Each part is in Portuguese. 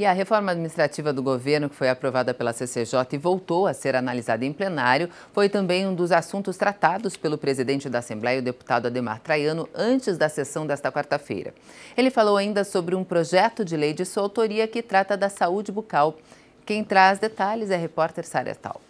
E a reforma administrativa do governo, que foi aprovada pela CCJ e voltou a ser analisada em plenário, foi também um dos assuntos tratados pelo presidente da Assembleia, o deputado Ademar Traiano, antes da sessão desta quarta-feira. Ele falou ainda sobre um projeto de lei de sua autoria que trata da saúde bucal. Quem traz detalhes é a repórter Sara Tal.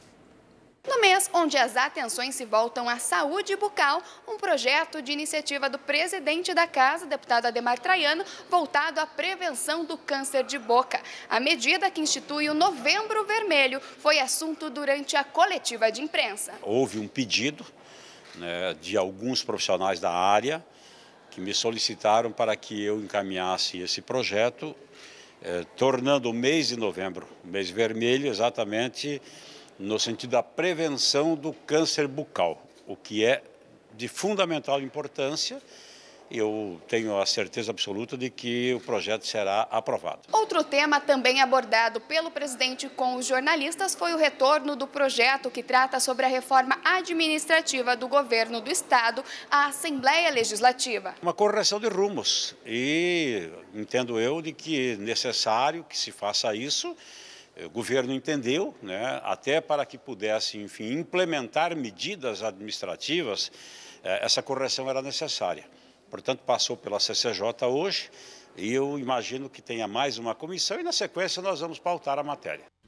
No mês onde as atenções se voltam à saúde bucal, um projeto de iniciativa do presidente da casa, deputado Ademar Traiano, voltado à prevenção do câncer de boca. A medida que institui o Novembro Vermelho foi assunto durante a coletiva de imprensa. Houve um pedido né, de alguns profissionais da área que me solicitaram para que eu encaminhasse esse projeto, eh, tornando o mês de novembro, mês vermelho, exatamente no sentido da prevenção do câncer bucal, o que é de fundamental importância. Eu tenho a certeza absoluta de que o projeto será aprovado. Outro tema também abordado pelo presidente com os jornalistas foi o retorno do projeto que trata sobre a reforma administrativa do governo do Estado à Assembleia Legislativa. Uma correção de rumos e entendo eu de que é necessário que se faça isso eh, o governo entendeu, né, até para que pudesse, enfim, implementar medidas administrativas, eh, essa correção era necessária. Portanto, passou pela CCJ hoje e eu imagino que tenha mais uma comissão e, na sequência, nós vamos pautar a matéria.